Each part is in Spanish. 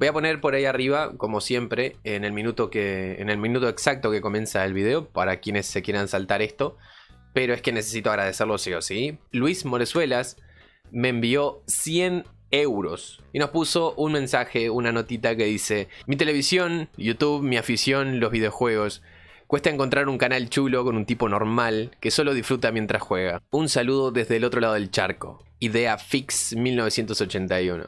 Voy a poner por ahí arriba, como siempre, en el minuto, que, en el minuto exacto que comienza el video, para quienes se quieran saltar esto. Pero es que necesito agradecerlo sí o sí. Luis Morezuelas me envió 100 euros. Y nos puso un mensaje, una notita que dice, mi televisión, YouTube, mi afición, los videojuegos. Cuesta encontrar un canal chulo con un tipo normal que solo disfruta mientras juega. Un saludo desde el otro lado del charco. Idea Fix 1981.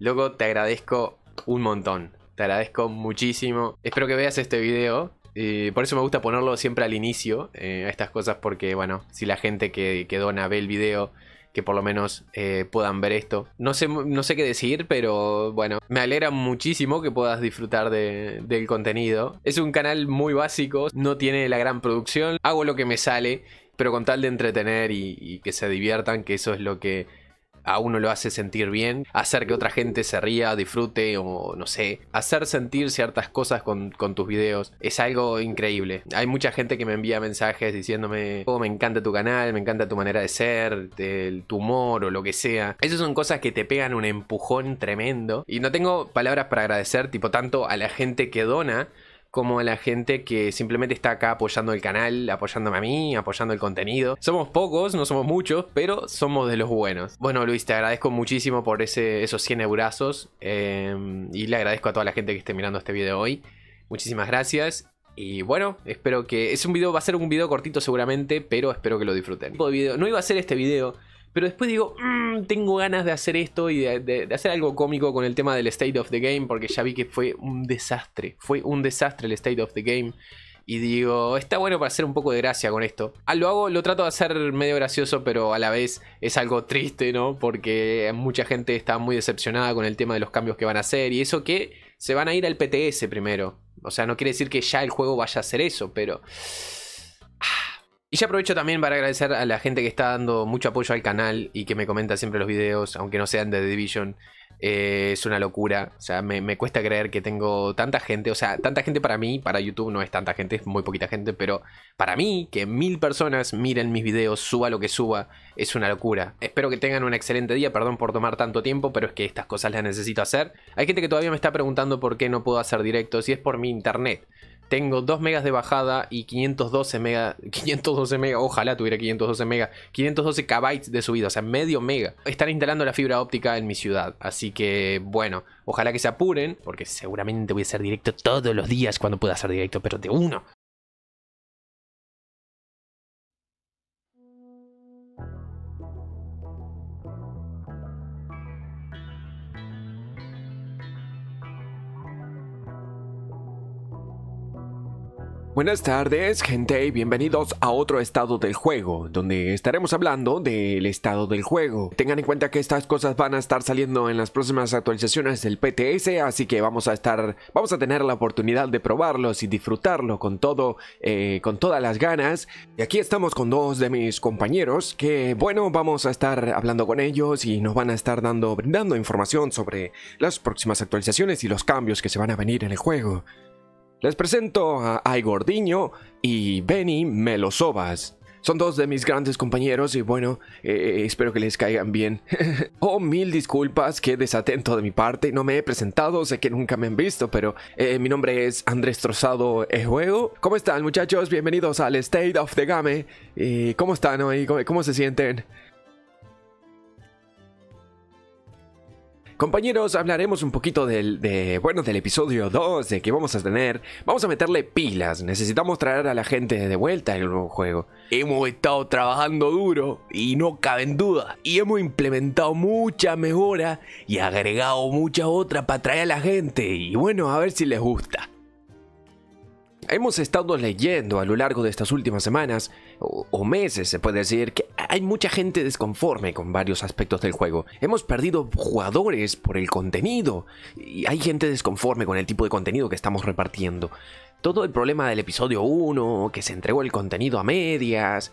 Luego te agradezco un montón. Te agradezco muchísimo. Espero que veas este video. Eh, por eso me gusta ponerlo siempre al inicio eh, a estas cosas porque, bueno, si la gente que, dona ve el video, que por lo menos eh, puedan ver esto. No sé, no sé qué decir, pero bueno, me alegra muchísimo que puedas disfrutar del contenido. Es un canal muy básico, no tiene la gran producción, hago lo que me sale, pero con tal de entretener y que se diviertan, que eso es lo que a uno lo hace sentir bien, hacer que otra gente se ría, disfrute o no sé, hacer sentir ciertas cosas con, tus videos es algo increíble. Hay mucha gente que me envía mensajes diciéndome, oh, me encanta tu canal, me encanta tu manera de ser, el, tu humor o lo que sea. Esas son cosas que te pegan un empujón tremendo y no tengo palabras para agradecer tipo tanto a la gente que dona como a la gente que simplemente está acá apoyando el canal, apoyándome a mí, apoyando el contenido. Somos pocos, no somos muchos, pero somos de los buenos. Bueno, Luis, te agradezco muchísimo por ese, esos 100 eurazos em, y le agradezco a toda la gente que esté mirando este video hoy. Muchísimas gracias. Y bueno, espero que. Es un video, va a ser un video cortito seguramente, pero espero que lo disfruten. No iba a ser este video, pero después digo, mm, tengo ganas de hacer esto y de, hacer algo cómico con el tema del State of the Game, porque ya vi que fue un desastre. Fue un desastre el State of the Game. Y digo, está bueno para hacer un poco de gracia con esto. Ah, lo hago, lo trato de hacer medio gracioso, pero a la vez es algo triste, ¿no? Porque mucha gente está muy decepcionada con el tema de los cambios que van a hacer. Y eso que se van a ir al PTS primero. O sea, no quiere decir que ya el juego vaya a hacer eso, pero y ya aprovecho también para agradecer a la gente que está dando mucho apoyo al canal y que me comenta siempre los videos, aunque no sean de The Division. Eh, es una locura. O sea, me, me, cuesta creer que tengo tanta gente. O sea, tanta gente para mí, para YouTube no es tanta gente, es muy poquita gente. Pero para mí, que mil personas miren mis videos, suba lo que suba, es una locura. Espero que tengan un excelente día. Perdón por tomar tanto tiempo, pero es que estas cosas las necesito hacer. Hay gente que todavía me está preguntando por qué no puedo hacer directos y es por mi internet. Tengo 2 megas de bajada y 512 mega, 512 mega, ojalá tuviera 512 mega, 512 kbytes de subida, o sea, medio mega. Están instalando la fibra óptica en mi ciudad, así que bueno, ojalá que se apuren, porque seguramente voy a hacer directo todos los días cuando pueda hacer directo, pero de uno. Buenas tardes gente y bienvenidos a otro estado del juego, donde estaremos hablando del estado del juego. Tengan en cuenta que estas cosas van a estar saliendo en las próximas actualizaciones del PTS, así que vamos a estar, vamos a tener la oportunidad de probarlos y disfrutarlo con todo, eh, con todas las ganas. Y aquí estamos con dos de mis compañeros, que bueno, vamos a estar hablando con ellos y nos van a estar dando, brindando información sobre las próximas actualizaciones y los cambios que se van a venir en el juego. Les presento a Igordiño y Benny Melosobas. Son dos de mis grandes compañeros y bueno, eh, eh, espero que les caigan bien. oh, mil disculpas, qué desatento de mi parte. No me he presentado, sé que nunca me han visto, pero eh, mi nombre es Andrés Trozado Ejuego. ¿Cómo están muchachos? Bienvenidos al State of the Game. ¿Cómo están hoy? ¿Cómo, se sienten? Compañeros, hablaremos un poquito del, de, bueno, del episodio 12 que vamos a tener. Vamos a meterle pilas, necesitamos traer a la gente de vuelta en el nuevo juego. Hemos estado trabajando duro y no caben duda, Y hemos implementado mucha mejora y agregado mucha otra para traer a la gente. Y bueno, a ver si les gusta hemos estado leyendo a lo largo de estas últimas semanas o, o, meses, se puede decir, que hay mucha gente desconforme con varios aspectos del juego. Hemos perdido jugadores por el contenido y hay gente desconforme con el tipo de contenido que estamos repartiendo. Todo el problema del episodio 1, que se entregó el contenido a medias,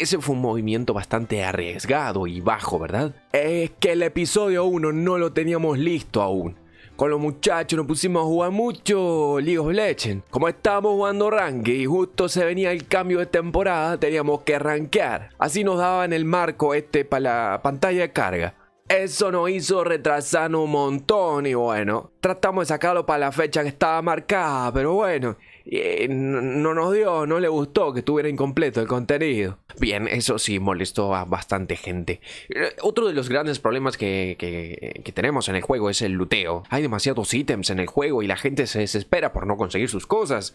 ese fue un movimiento bastante arriesgado y bajo, ¿verdad? Es que el episodio 1 no lo teníamos listo aún. Con los muchachos nos pusimos a jugar mucho League Lechen. Como estábamos jugando ranking y justo se venía el cambio de temporada, teníamos que rankear. Así nos daban el marco este para la pantalla de carga. Eso nos hizo retrasar un montón y bueno, tratamos de sacarlo para la fecha que estaba marcada, pero bueno, eh, no nos dio, no le gustó que tuviera incompleto el contenido. Bien, eso sí molestó a bastante gente. Eh, otro de los grandes problemas que, que, tenemos en el juego es el luteo. Hay demasiados ítems en el juego y la gente se desespera por no conseguir sus cosas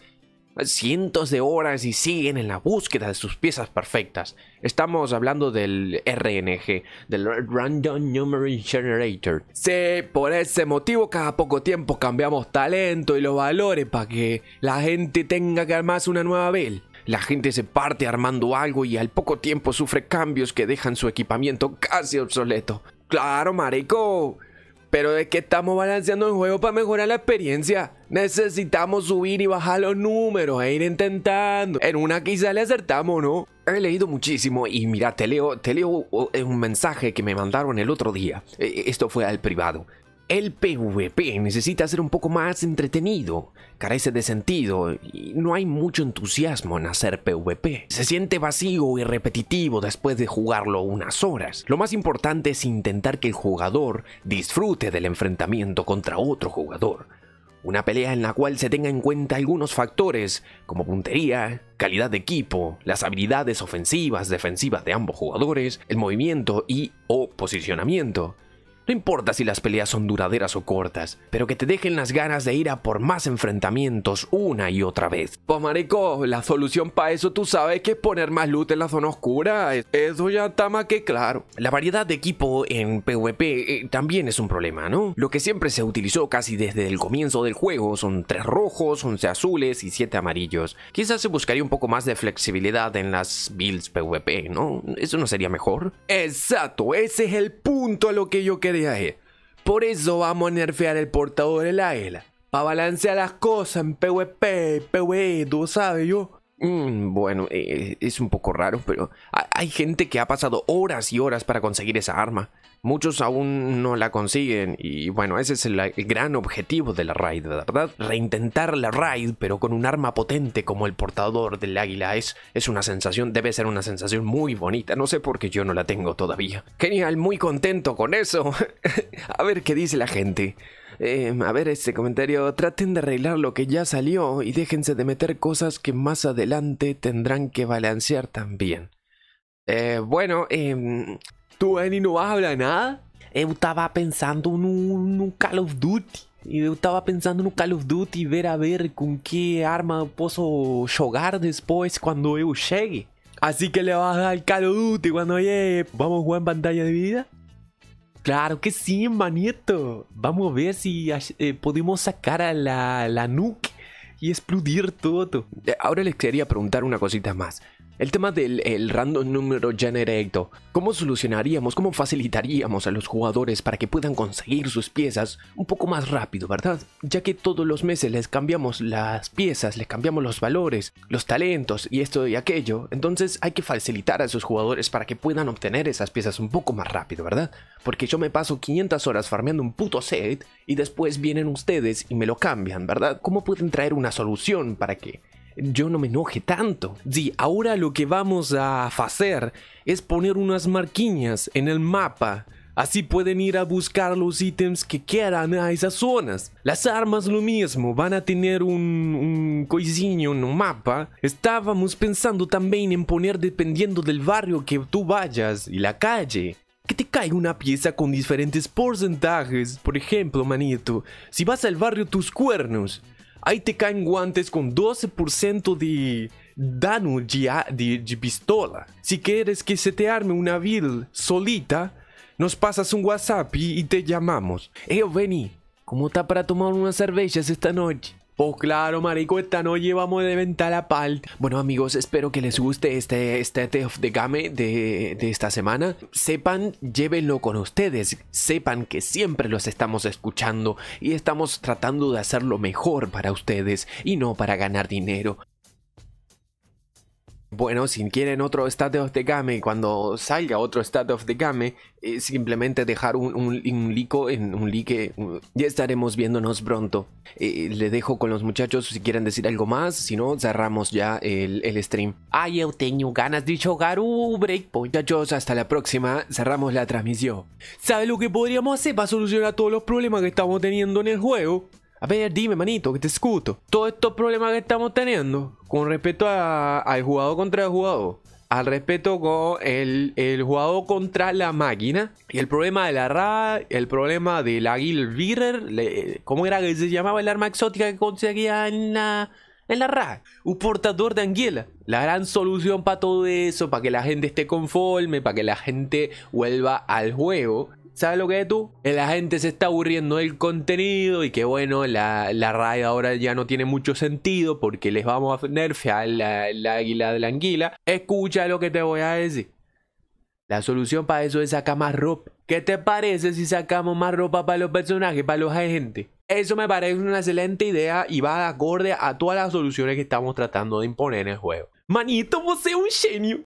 cientos de horas y siguen en la búsqueda de sus piezas perfectas. Estamos hablando del RNG, del Random Numeric Generator. Sí, por ese motivo cada poco tiempo cambiamos talento y los valores para que la gente tenga que armarse una nueva Bell. La gente se parte armando algo y al poco tiempo sufre cambios que dejan su equipamiento casi obsoleto. Claro, marico, pero es que estamos balanceando el juego para mejorar la experiencia. Necesitamos subir y bajar los números e ir intentando. En una quizá le acertamos, ¿no? He leído muchísimo y mira, te leo, te leo oh, un mensaje que me mandaron el otro día. E, esto fue al privado. El PvP necesita ser un poco más entretenido, carece de sentido y no hay mucho entusiasmo en hacer PvP. Se siente vacío y repetitivo después de jugarlo unas horas. Lo más importante es intentar que el jugador disfrute del enfrentamiento contra otro jugador. Una pelea en la cual se tenga en cuenta algunos factores como puntería, calidad de equipo, las habilidades ofensivas, defensivas de ambos jugadores, el movimiento y o posicionamiento. No importa si las peleas son duraderas o cortas, pero que te dejen las ganas de ir a por más enfrentamientos una y otra vez. Pues marico, la solución para eso tú sabes que es poner más luz en la zona oscura, eso ya está más que claro. La variedad de equipo en PvP eh, también es un problema, ¿no? Lo que siempre se utilizó casi desde el comienzo del juego son 3 rojos, 11 azules y 7 amarillos. Quizás se buscaría un poco más de flexibilidad en las builds PvP, ¿no? ¿Eso no sería mejor? Exacto, ese es el punto a lo que yo quería por eso vamos a nerfear el portador del águila. Para balancear las cosas en PvP, PvE, tú sabes yo. Mm, bueno, eh, es un poco raro, pero hay gente que ha pasado horas y horas para conseguir esa arma. Muchos aún no la consiguen y bueno, ese es el, gran objetivo de la raid, ¿verdad? Reintentar la raid, pero con un arma potente como el portador del águila es, es una sensación, debe ser una sensación muy bonita, no sé por qué yo no la tengo todavía. Genial, muy contento con eso. A ver qué dice la gente. Eh, a ver este comentario. Traten de arreglar lo que ya salió y déjense de meter cosas que más adelante tendrán que balancear también. Eh, bueno, eh, ¿tú, Eni, no vas a hablar nada? Eu estaba pensando en un, Call of Duty. Eu estaba pensando en un Call of Duty ver a ver con qué arma puedo jugar después cuando eu llegue. Así que le vas al Call of Duty cuando llegue. Vamos a jugar en pantalla de vida. Claro que sí, manito. Vamos a ver si eh, podemos sacar a la, la nuke y explodir todo. Eh, ahora les quería preguntar una cosita más. El tema del random número generator. ¿Cómo solucionaríamos, cómo facilitaríamos a los jugadores para que puedan conseguir sus piezas un poco más rápido, verdad? Ya que todos los meses les cambiamos las piezas, les cambiamos los valores, los talentos y esto y aquello. Entonces hay que facilitar a esos jugadores para que puedan obtener esas piezas un poco más rápido, ¿verdad? Porque yo me paso 500 horas farmeando un puto set y después vienen ustedes y me lo cambian, ¿verdad? ¿Cómo pueden traer una solución para que yo no me enoje tanto. Sí, ahora lo que vamos a hacer es poner unas marquiñas en el mapa. Así pueden ir a buscar los ítems que quieran a esas zonas. Las armas lo mismo, van a tener un, un en un mapa. Estábamos pensando también en poner dependiendo del barrio que tú vayas y la calle que te caiga una pieza con diferentes porcentajes. Por ejemplo, manito, si vas al barrio tus cuernos, Ahí te caen guantes con 12% de dano de, de, pistola. Si quieres que se te arme una vil solita, nos pasas un WhatsApp y te llamamos. Eh, Benny, ¿cómo está para tomar unas cervezas esta noche? Oh, claro, maricueta, no llevamos de venta la palta. Bueno, amigos, espero que les guste este State of the Game de, de esta semana. Sepan, llévenlo con ustedes. Sepan que siempre los estamos escuchando y estamos tratando de hacerlo mejor para ustedes y no para ganar dinero. Bueno, si quieren otro State of the Game, cuando salga otro State of the eh, Game, simplemente dejar un, lico en un like. Ya estaremos viéndonos pronto. Eh, le dejo con los muchachos si quieren decir algo más. Si no, cerramos ya el, stream. Ay, yo ganas de Garu un break. Muchachos, hasta la próxima. Cerramos la transmisión. ¿Sabes lo que podríamos hacer para solucionar todos los problemas que estamos teniendo en el juego? A ver, dime, manito, que te escuto. Todos estos problemas que estamos teniendo con respecto al jugador contra el jugador, al respecto con el, jugador contra la máquina, y el problema de la RA, el problema del Águil Virer. ¿cómo era que se llamaba el arma exótica que conseguía en la, en la RA? Un portador de anguila. La gran solución para todo eso, para que la gente esté conforme, para que la gente vuelva al juego, ¿Sabes lo que es tú? La gente se está aburriendo del contenido y que bueno, la, la raid ahora ya no tiene mucho sentido porque les vamos a nerfear la, águila de la anguila. Escucha lo que te voy a decir. La solución para eso es sacar más ropa. ¿Qué te parece si sacamos más ropa para los personajes, para los agentes? Eso me parece una excelente idea y va de acorde a todas las soluciones que estamos tratando de imponer en el juego. Manito, vos soy un genio.